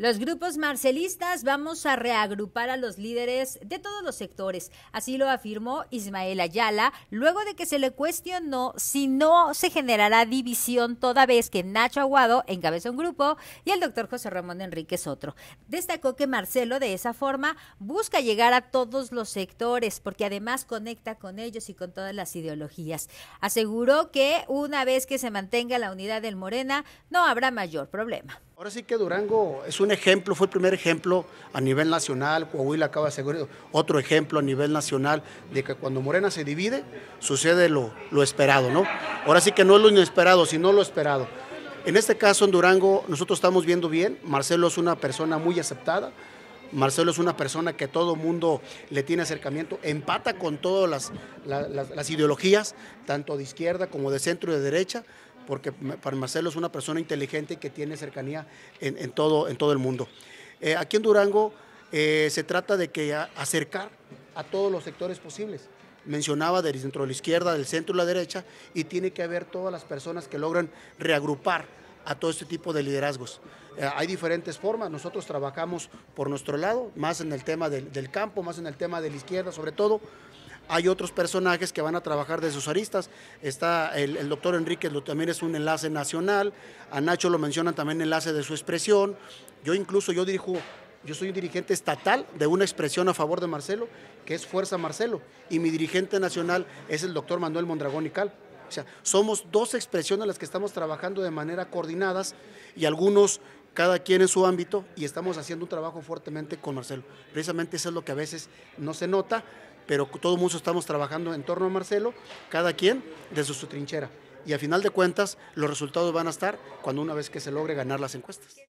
Los grupos marcelistas vamos a reagrupar a los líderes de todos los sectores. Así lo afirmó Ismael Ayala, luego de que se le cuestionó si no se generará división toda vez que Nacho Aguado encabeza un grupo y el doctor José Ramón Enríquez otro. Destacó que Marcelo de esa forma busca llegar a todos los sectores porque además conecta con ellos y con todas las ideologías. Aseguró que una vez que se mantenga la unidad del Morena no habrá mayor problema. Ahora sí que Durango es un ejemplo, fue el primer ejemplo a nivel nacional, Coahuila acaba de otro ejemplo a nivel nacional de que cuando Morena se divide sucede lo, esperado, ¿no? Ahora sí que no es lo inesperado, sino lo esperado. En este caso en Durango nosotros estamos viendo bien, Marcelo es una persona muy aceptada, Marcelo es una persona que todo mundo le tiene acercamiento, empata con todas las ideologías, tanto de izquierda como de centro y de derecha, porque para Marcelo es una persona inteligente que tiene cercanía en, todo, en todo el mundo. Eh, aquí en Durango eh, se trata de que acercar a todos los sectores posibles. Mencionaba del centro de la izquierda, del centro y la derecha, y tiene que haber todas las personas que logran reagrupar a todo este tipo de liderazgos. Eh, hay diferentes formas, nosotros trabajamos por nuestro lado, más en el tema del campo, más en el tema de la izquierda sobre todo, hay otros personajes que van a trabajar de sus aristas. Está el, doctor Enrique, lo, también es un enlace nacional. A Nacho lo mencionan también enlace de su expresión. Yo incluso, yo dirijo yo soy un dirigente estatal de una expresión a favor de Marcelo, que es Fuerza Marcelo, y mi dirigente nacional es el doctor Manuel Mondragón y Cal. O sea, somos dos expresiones las que estamos trabajando de manera coordinadas y algunos, cada quien en su ámbito, y estamos haciendo un trabajo fuertemente con Marcelo. Precisamente eso es lo que a veces no se nota, pero todos mundo estamos trabajando en torno a Marcelo, cada quien desde su trinchera. Y a final de cuentas, los resultados van a estar cuando una vez que se logre ganar las encuestas.